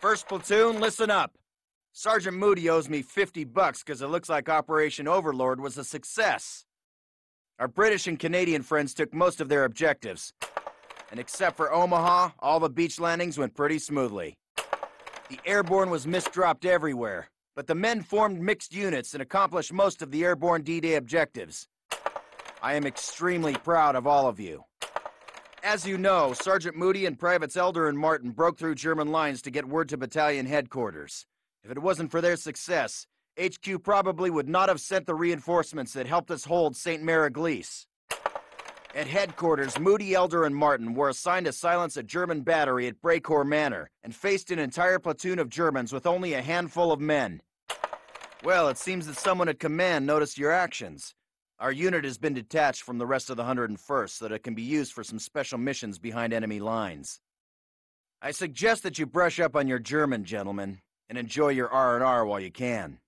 First platoon, listen up. Sergeant Moody owes me 50 bucks because it looks like Operation Overlord was a success. Our British and Canadian friends took most of their objectives. And except for Omaha, all the beach landings went pretty smoothly. The airborne was misdropped everywhere, but the men formed mixed units and accomplished most of the airborne D-Day objectives. I am extremely proud of all of you. As you know, Sergeant Moody and Privates Elder and Martin broke through German lines to get word to battalion headquarters. If it wasn't for their success, HQ probably would not have sent the reinforcements that helped us hold St. At headquarters, Moody, Elder, and Martin were assigned to silence a German battery at Braycor Manor and faced an entire platoon of Germans with only a handful of men. Well, it seems that someone at command noticed your actions our unit has been detached from the rest of the 101st so that it can be used for some special missions behind enemy lines. I suggest that you brush up on your German, gentlemen, and enjoy your R&R while you can.